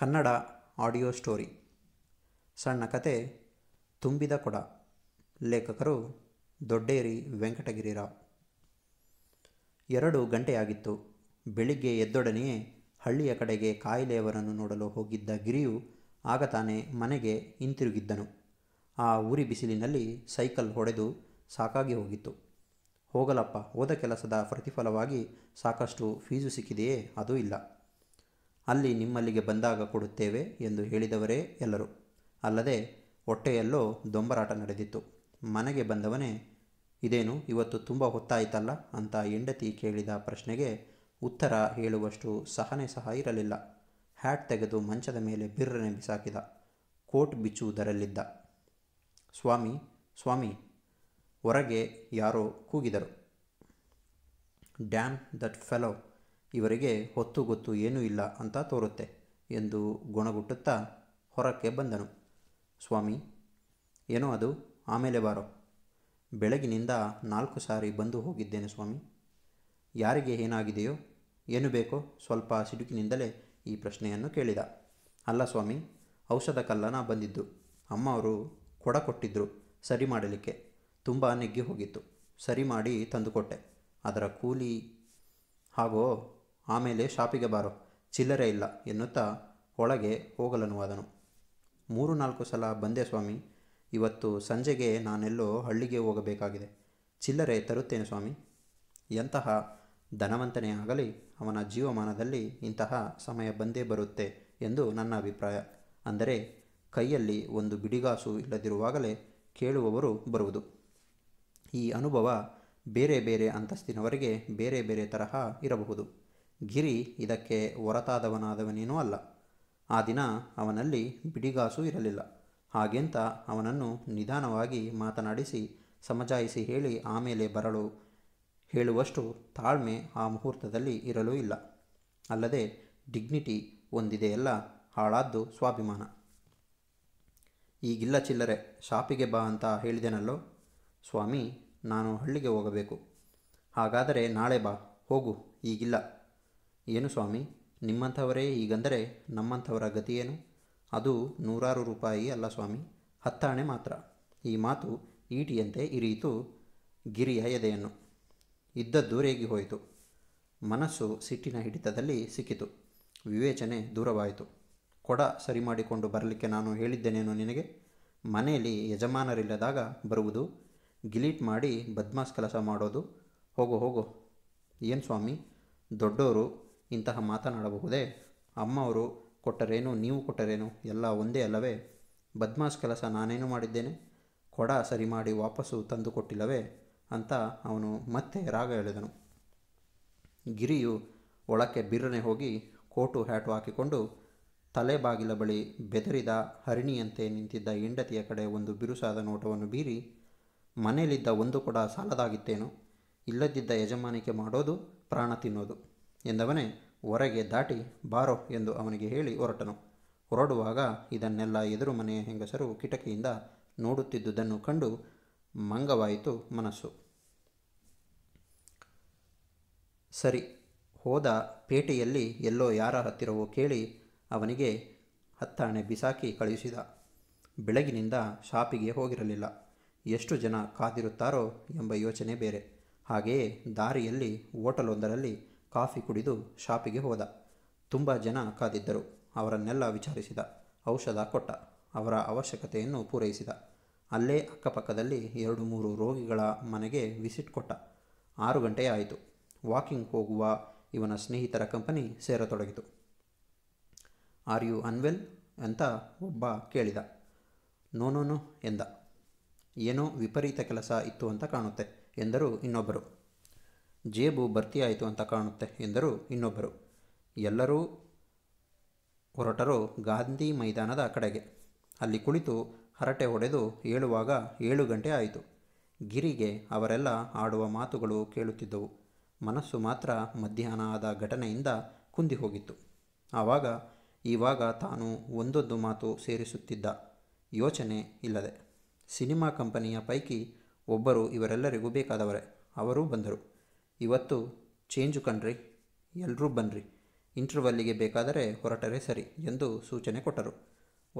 Kannada audio story ಸಣ್ಣ ಕತೆ ತುಂಬಿದ ಕೊಡ ಲೇಖಕರು ದೊಡ್ಡೇರಿ ವೆಂಕಟಗಿರಿರಾವ್ ಎರಡು ಗಂಟೆಯಾಗಿತ್ತು ಬೆಳಿಗ್ಗೆ ಎದ್ದೊಡನೆಯೇ ಹಳ್ಳಿಯ ಕಡೆಗೆ ಕಾಯಿಲೆಯವರನ್ನು ನೋಡಲು ಹೋಗಿದ್ದ ಗಿರಿಯು ಆಗ ಮನೆಗೆ ಹಿಂತಿರುಗಿದ್ದನು ಆ ಉರಿ ಬಿಸಿಲಿನಲ್ಲಿ ಸೈಕಲ್ ಹೊಡೆದು ಸಾಕಾಗಿ ಹೋಗಿತ್ತು ಹೋಗಲಪ್ಪ ಹೋದ ಕೆಲಸದ ಪ್ರತಿಫಲವಾಗಿ ಸಾಕಷ್ಟು ಫೀಸು ಸಿಕ್ಕಿದೆಯೇ ಅದೂ ಇಲ್ಲ ಅಲ್ಲಿ ನಿಮ್ಮಲ್ಲಿಗೆ ಬಂದಾಗ ಕೊಡುತ್ತೇವೆ ಎಂದು ಹೇಳಿದವರೇ ಎಲ್ಲರೂ ಅಲ್ಲದೆ ಹೊಟ್ಟೆಯಲ್ಲೋ ದೊಂಬರಾಟ ನಡೆದಿತ್ತು ಮನೆಗೆ ಬಂದವನೇ ಇದೇನು ಇವತ್ತು ತುಂಬ ಹೊತ್ತಾಯಿತಲ್ಲ ಅಂತ ಹೆಂಡತಿ ಕೇಳಿದ ಪ್ರಶ್ನೆಗೆ ಉತ್ತರ ಹೇಳುವಷ್ಟು ಸಹನೆ ಸಹ ಇರಲಿಲ್ಲ ಹ್ಯಾಟ್ ತೆಗೆದು ಮಂಚದ ಮೇಲೆ ಬಿರ್ರನೆ ಬಿಸಾಕಿದ ಕೋಟ್ ಬಿಚ್ಚುವುದರಲ್ಲಿದ್ದ ಸ್ವಾಮಿ ಸ್ವಾಮಿ ಹೊರಗೆ ಯಾರೋ ಕೂಗಿದರು ಡ್ಯಾಮ್ ದಟ್ ಫೆಲೋ ಇವರಿಗೆ ಹೊತ್ತು ಗೊತ್ತು ಏನೂ ಇಲ್ಲ ಅಂತ ತೋರುತ್ತೆ ಎಂದು ಗುಣಗುಟ್ಟುತ್ತಾ ಹೊರಕ್ಕೆ ಬಂದನು ಸ್ವಾಮಿ ಏನೋ ಅದು ಆಮೇಲೆ ಬಾರೋ ಬೆಳಗಿನಿಂದ ನಾಲ್ಕು ಸಾರಿ ಬಂದು ಹೋಗಿದ್ದೇನೆ ಸ್ವಾಮಿ ಯಾರಿಗೆ ಏನಾಗಿದೆಯೋ ಏನು ಬೇಕೋ ಸ್ವಲ್ಪ ಸಿಡುಕಿನಿಂದಲೇ ಈ ಪ್ರಶ್ನೆಯನ್ನು ಕೇಳಿದ ಅಲ್ಲ ಸ್ವಾಮಿ ಔಷಧ ಕಲ್ಲನ ಬಂದಿದ್ದು ಅಮ್ಮ ಅವರು ಕೊಡ ಕೊಟ್ಟಿದ್ದರು ಸರಿ ಮಾಡಲಿಕ್ಕೆ ತುಂಬ ನೆಗ್ಗಿ ಹೋಗಿತ್ತು ಸರಿ ಮಾಡಿ ತಂದುಕೊಟ್ಟೆ ಅದರ ಕೂಲಿ ಹಾಗೋ ಆಮೇಲೆ ಶಾಪಿಗೆ ಬಾರೋ ಚಿಲ್ಲರೆ ಇಲ್ಲ ಎನ್ನುತ್ತಾ ಒಳಗೆ ಹೋಗಲನುವಾದನು ಮೂರು ನಾಲ್ಕು ಸಲ ಬಂದೆ ಸ್ವಾಮಿ ಇವತ್ತು ಸಂಜೆಗೆ ನಾನೆಲ್ಲೋ ಹಳ್ಳಿಗೆ ಹೋಗಬೇಕಾಗಿದೆ ಚಿಲ್ಲರೆ ತರುತ್ತೇನೆ ಸ್ವಾಮಿ ಎಂತಹ ಧನವಂತನೇ ಆಗಲಿ ಅವನ ಜೀವಮಾನದಲ್ಲಿ ಇಂತಹ ಸಮಯ ಬಂದೇ ಬರುತ್ತೆ ಎಂದು ನನ್ನ ಅಭಿಪ್ರಾಯ ಅಂದರೆ ಕೈಯಲ್ಲಿ ಒಂದು ಬಿಡಿಗಾಸು ಇಲ್ಲದಿರುವಾಗಲೇ ಕೇಳುವವರು ಬರುವುದು ಈ ಅನುಭವ ಬೇರೆ ಬೇರೆ ಅಂತಸ್ತಿನವರೆಗೆ ಬೇರೆ ಬೇರೆ ತರಹ ಇರಬಹುದು ಗಿರಿ ಇದಕ್ಕೆ ಹೊರತಾದವನಾದವನೇನೂ ಅಲ್ಲ ಆ ದಿನ ಅವನಲ್ಲಿ ಬಿಡಿಗಾಸು ಇರಲಿಲ್ಲ ಹಾಗೆಂತ ಅವನನ್ನು ನಿಧಾನವಾಗಿ ಮಾತನಾಡಿಸಿ ಸಮಜಾಯಿಸಿ ಹೇಳಿ ಆಮೇಲೆ ಬರಲು ಹೇಳುವಷ್ಟು ತಾಳ್ಮೆ ಆ ಮುಹೂರ್ತದಲ್ಲಿ ಇರಲೂ ಇಲ್ಲ ಅಲ್ಲದೆ ಡಿಗ್ನಿಟಿ ಒಂದಿದೆಯಲ್ಲ ಹಾಳಾದ್ದು ಸ್ವಾಭಿಮಾನ ಈಗಿಲ್ಲ ಚಿಲ್ಲರೆ ಶಾಪಿಗೆ ಬಾ ಅಂತ ಹೇಳಿದೆನಲ್ಲೋ ಸ್ವಾಮಿ ನಾನು ಹಳ್ಳಿಗೆ ಹೋಗಬೇಕು ಹಾಗಾದರೆ ನಾಳೆ ಬಾ ಹೋಗು ಈಗಿಲ್ಲ ಏನು ಸ್ವಾಮಿ ನಿಮ್ಮಂಥವರೇ ಈಗಂದರೆ ನಮ್ಮಂಥವರ ಗತಿಯೇನು ಅದು ನೂರಾರು ರೂಪಾಯಿ ಅಲ್ಲ ಸ್ವಾಮಿ ಹತ್ತಾಣೆ ಮಾತ್ರ ಈ ಮಾತು ಈಟಿಯಂತೆ ಇರಿಯಿತು ಗಿರಿಯ ಎದೆಯನ್ನು ಇದ್ದದ್ದು ರೇಗಿ ಹೋಯಿತು ಮನಸ್ಸು ಸಿಟ್ಟಿನ ಹಿಡಿತದಲ್ಲಿ ಸಿಕ್ಕಿತು ವಿವೇಚನೆ ದೂರವಾಯಿತು ಕೊಡ ಸರಿ ಮಾಡಿಕೊಂಡು ಬರಲಿಕ್ಕೆ ನಾನು ಹೇಳಿದ್ದೇನೇನು ನಿನಗೆ ಮನೆಯಲ್ಲಿ ಯಜಮಾನರಿಲ್ಲದಾಗ ಬರುವುದು ಗಿಲೀಟ್ ಮಾಡಿ ಬದ್ಮಾಸ್ ಕೆಲಸ ಮಾಡೋದು ಹೋಗೋ ಹೋಗೋ ಏನು ಸ್ವಾಮಿ ದೊಡ್ಡೋರು ಇಂತಹ ಮಾತನಾಡಬಹುದೇ ಅಮ್ಮವರು ಕೊಟ್ಟರೇನು ನೀವು ಕೊಟ್ಟರೇನು ಎಲ್ಲ ಒಂದೇ ಅಲ್ಲವೇ ಬದ್ಮಾಸ್ ಕೆಲಸ ನಾನೇನು ಮಾಡಿದ್ದೇನೆ ಕೊಡ ಸರಿ ಮಾಡಿ ವಾಪಸ್ಸು ತಂದು ಕೊಟ್ಟಿಲ್ಲವೇ ಅಂತ ಅವನು ಮತ್ತೆ ರಾಗ ಎಳೆದನು ಗಿರಿಯು ಒಳಕ್ಕೆ ಬಿರ್ರನೆ ಹೋಗಿ ಕೋಟು ಹ್ಯಾಟು ಹಾಕಿಕೊಂಡು ತಲೆ ಬಾಗಿಲ ಬಳಿ ಬೆದರಿದ ಹರಿಣಿಯಂತೆ ನಿಂತಿದ್ದ ಹೆಂಡತಿಯ ಕಡೆ ಒಂದು ಬಿರುಸಾದ ನೋಟವನ್ನು ಬೀರಿ ಮನೆಯಲ್ಲಿದ್ದ ಒಂದು ಕೊಡ ಸಾಲದಾಗಿತ್ತೇನು ಇಲ್ಲದಿದ್ದ ಯಜಮಾನಿಕೆ ಮಾಡೋದು ಪ್ರಾಣ ತಿನ್ನೋದು ಎಂದವನೇ ಹೊರಗೆ ದಾಟಿ ಬಾರೋ ಎಂದು ಅವನಿಗೆ ಹೇಳಿ ಹೊರಟನು ಹೊರಡುವಾಗ ಇದನ್ನೆಲ್ಲ ಎದುರು ಮನೆಯ ಹೆಂಗಸರು ಕಿಟಕಿಯಿಂದ ನೋಡುತ್ತಿದ್ದುದನ್ನು ಕಂಡು ಮಂಗವಾಯಿತು ಮನಸ್ಸು ಸರಿ ಹೋದ ಪೇಟೆಯಲ್ಲಿ ಎಲ್ಲೋ ಯಾರ ಹತ್ತಿರವೋ ಕೇಳಿ ಅವನಿಗೆ ಹತ್ತಾಣೆ ಬಿಸಾಕಿ ಕಳುಹಿಸಿದ ಬೆಳಗಿನಿಂದ ಶಾಪಿಗೆ ಹೋಗಿರಲಿಲ್ಲ ಎಷ್ಟು ಜನ ಕಾದಿರುತ್ತಾರೋ ಎಂಬ ಯೋಚನೆ ಬೇರೆ ಹಾಗೆಯೇ ದಾರಿಯಲ್ಲಿ ಹೋಟಲೊಂದರಲ್ಲಿ ಕಾಫಿ ಕುಡಿದು ಶಾಪಿಗೆ ಹೋದ ತುಂಬ ಜನ ಕಾದಿದ್ದರು ಅವರನ್ನೆಲ್ಲ ವಿಚಾರಿಸಿದ ಔಷಧ ಕೊಟ್ಟ ಅವರ ಅವಶ್ಯಕತೆಯನ್ನು ಪೂರೈಸಿದ ಅಲ್ಲೇ ಅಕ್ಕಪಕ್ಕದಲ್ಲಿ ಎರಡು ಮೂರು ರೋಗಿಗಳ ಮನೆಗೆ ವಿಸಿಟ್ ಕೊಟ್ಟ ಆರು ಗಂಟೆ ಆಯಿತು ವಾಕಿಂಗ್ ಹೋಗುವ ಇವನ ಸ್ನೇಹಿತರ ಕಂಪನಿ ಸೇರತೊಡಗಿತು ಆರ್ ಯು ಅನ್ವೆಲ್ ಅಂತ ಒಬ್ಬ ಕೇಳಿದ ನೋನೋನು ಎಂದ ಏನೋ ವಿಪರೀತ ಕೆಲಸ ಇತ್ತು ಅಂತ ಕಾಣುತ್ತೆ ಎಂದರು ಇನ್ನೊಬ್ಬರು ಜೇಬು ಭರ್ತಿಯಾಯಿತು ಅಂತ ಕಾಣುತ್ತೆ ಎಂದರು ಇನ್ನೊಬ್ಬರು ಎಲ್ಲರೂ ಹೊರಟರು ಗಾಂಧಿ ಮೈದಾನದ ಕಡೆಗೆ ಅಲ್ಲಿ ಕುಳಿತು ಹರಟೆ ಹೊಡೆದು ಏಳುವಾಗ ಏಳು ಗಂಟೆ ಆಯಿತು ಗಿರಿಗೆ ಅವರೆಲ್ಲ ಆಡುವ ಮಾತುಗಳು ಕೇಳುತ್ತಿದ್ದವು ಮನಸ್ಸು ಮಾತ್ರ ಮಧ್ಯಾಹ್ನ ಆದ ಘಟನೆಯಿಂದ ಕುಂದಿ ಹೋಗಿತ್ತು ಆವಾಗ ಇವಾಗ ತಾನು ಒಂದೊಂದು ಮಾತು ಸೇರಿಸುತ್ತಿದ್ದ ಯೋಚನೆ ಇಲ್ಲದೆ ಸಿನಿಮಾ ಕಂಪನಿಯ ಪೈಕಿ ಒಬ್ಬರು ಇವರೆಲ್ಲರಿಗೂ ಬೇಕಾದವರೇ ಅವರೂ ಬಂದರು ಇವತ್ತು ಚೇಂಜು ಕಣ್ರಿ ಎಲ್ಲರೂ ಬನ್ನಿರಿ ಇಂಟ್ರವಲ್ಲಿಗೆ ಬೇಕಾದರೆ ಹೊರಟರೆ ಸರಿ ಎಂದು ಸೂಚನೆ ಕೊಟ್ಟರು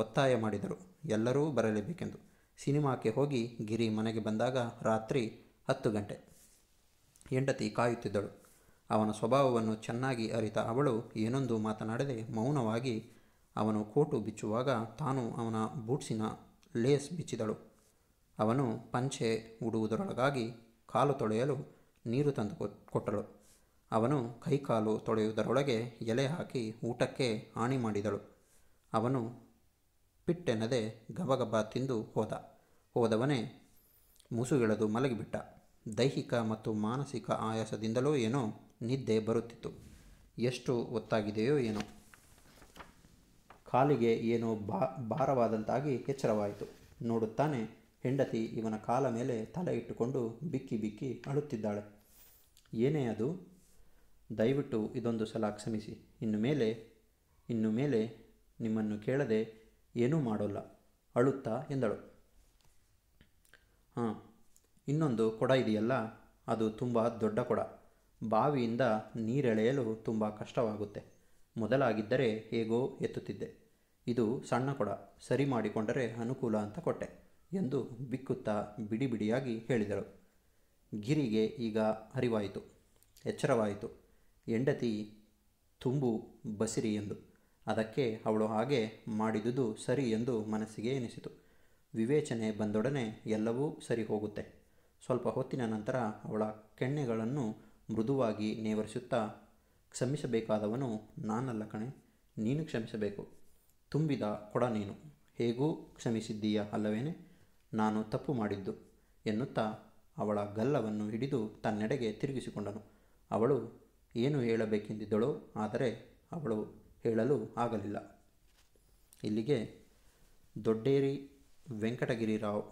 ಒತ್ತಾಯ ಮಾಡಿದರು ಎಲ್ಲರೂ ಬರಲೇಬೇಕೆಂದು ಸಿನಿಮಾಕ್ಕೆ ಹೋಗಿ ಗಿರಿ ಮನೆಗೆ ಬಂದಾಗ ರಾತ್ರಿ ಹತ್ತು ಗಂಟೆ ಹೆಂಡತಿ ಕಾಯುತ್ತಿದ್ದಳು ಅವನ ಸ್ವಭಾವವನ್ನು ಚೆನ್ನಾಗಿ ಅರಿತ ಅವಳು ಏನೊಂದು ಮಾತನಾಡದೆ ಮೌನವಾಗಿ ಅವನು ಕೋಟು ಬಿಚ್ಚುವಾಗ ತಾನು ಅವನ ಬೂಟ್ಸಿನ ಲೇಸ್ ಬಿಚ್ಚಿದಳು ಅವನು ಪಂಚೆ ಉಡುವುದರೊಳಗಾಗಿ ಕಾಲು ತೊಳೆಯಲು ನೀರು ತಂದು ಕೊಟ್ಟಳು ಅವನು ಕೈಕಾಲು ತೊಳೆಯುವುದರೊಳಗೆ ಎಲೆ ಹಾಕಿ ಊಟಕ್ಕೆ ಹಾನಿ ಮಾಡಿದಳು ಅವನು ಪಿಟ್ಟೆನ್ನದೆ ಗಬಗಬ ತಿಂದು ಹೋದ ಹೋದವನೇ ಮುಸುಗಿಳದು ಮಲಗಿಬಿಟ್ಟ ದೈಹಿಕ ಮತ್ತು ಮಾನಸಿಕ ಆಯಾಸದಿಂದಲೋ ಏನೋ ನಿದ್ದೆ ಬರುತ್ತಿತ್ತು ಎಷ್ಟು ಒತ್ತಾಗಿದೆಯೋ ಏನೋ ಕಾಲಿಗೆ ಏನೋ ಬಾ ಭಾರವಾದಂತಾಗಿ ಎಚ್ಚರವಾಯಿತು ನೋಡುತ್ತಾನೆ ಹೆಂಡತಿ ಇವನ ಕಾಲ ಮೇಲೆ ತಲೆ ಇಟ್ಟುಕೊಂಡು ಬಿಕ್ಕಿ ಬಿಕ್ಕಿ ಅಳುತ್ತಿದ್ದಾಳೆ ಏನೇ ಅದು ದಯವಿಟ್ಟು ಇದೊಂದು ಸಲ ಕ್ಷಮಿಸಿ ಇನ್ನು ಮೇಲೆ ಇನ್ನು ಮೇಲೆ ನಿಮ್ಮನ್ನು ಕೇಳದೆ ಏನೂ ಮಾಡೋಲ್ಲ ಅಳುತ್ತಾ ಎಂದಳು ಹಾಂ ಇನ್ನೊಂದು ಕೊಡ ಇದೆಯಲ್ಲ ಅದು ತುಂಬ ದೊಡ್ಡ ಕೊಡ ಬಾವಿಯಿಂದ ನೀರೆಳೆಯಲು ತುಂಬ ಕಷ್ಟವಾಗುತ್ತೆ ಮೊದಲಾಗಿದ್ದರೆ ಹೇಗೋ ಎತ್ತುತ್ತಿದ್ದೆ ಇದು ಸಣ್ಣ ಕೊಡ ಸರಿ ಮಾಡಿಕೊಂಡರೆ ಅನುಕೂಲ ಅಂತ ಕೊಟ್ಟೆ ಎಂದು ಬಿಕ್ಕುತ್ತಾ ಬಿಡಿ ಬಿಡಿಯಾಗಿ ಹೇಳಿದಳು ಗಿರಿಗೆ ಈಗ ಅರಿವಾಯಿತು ಎಚ್ಚರವಾಯಿತು ಹೆಂಡತಿ ತುಂಬು ಬಸಿರಿ ಎಂದು ಅದಕ್ಕೆ ಅವಳು ಹಾಗೆ ಮಾಡಿದುದು ಸರಿ ಎಂದು ಮನಸ್ಸಿಗೆ ಎನಿಸಿತು ವಿವೇಚನೆ ಬಂದೊಡನೆ ಎಲ್ಲವೂ ಸರಿ ಹೋಗುತ್ತೆ ಸ್ವಲ್ಪ ಹೊತ್ತಿನ ನಂತರ ಅವಳ ಕೆಣ್ಣೆಗಳನ್ನು ಮೃದುವಾಗಿ ನೇವರಿಸುತ್ತಾ ಕ್ಷಮಿಸಬೇಕಾದವನು ನಾನಲ್ಲ ಕಣೆ ನೀನು ಕ್ಷಮಿಸಬೇಕು ತುಂಬಿದ ಕೊಡ ನೀನು ಹೇಗೂ ಕ್ಷಮಿಸಿದ್ದೀಯಾ ಅಲ್ಲವೇನೆ ನಾನು ತಪ್ಪು ಮಾಡಿದ್ದು ಎನ್ನುತ್ತಾ ಅವಳ ಗಲ್ಲವನ್ನು ಹಿಡಿದು ತನ್ನೆಡೆಗೆ ತಿರುಗಿಸಿಕೊಂಡನು ಅವಳು ಏನು ಹೇಳಬೇಕೆಂದಿದ್ದಳೋ ಆದರೆ ಅವಳು ಹೇಳಲು ಆಗಲಿಲ್ಲ ಇಲ್ಲಿಗೆ ದೊಡ್ಡೇರಿ ವೆಂಕಟಗಿರಿರಾವ್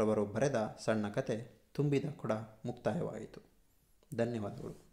ರವರು ಬರೆದ ಸಣ್ಣ ಕತೆ ತುಂಬಿದ ಕೂಡ ಮುಕ್ತಾಯವಾಯಿತು ಧನ್ಯವಾದಗಳು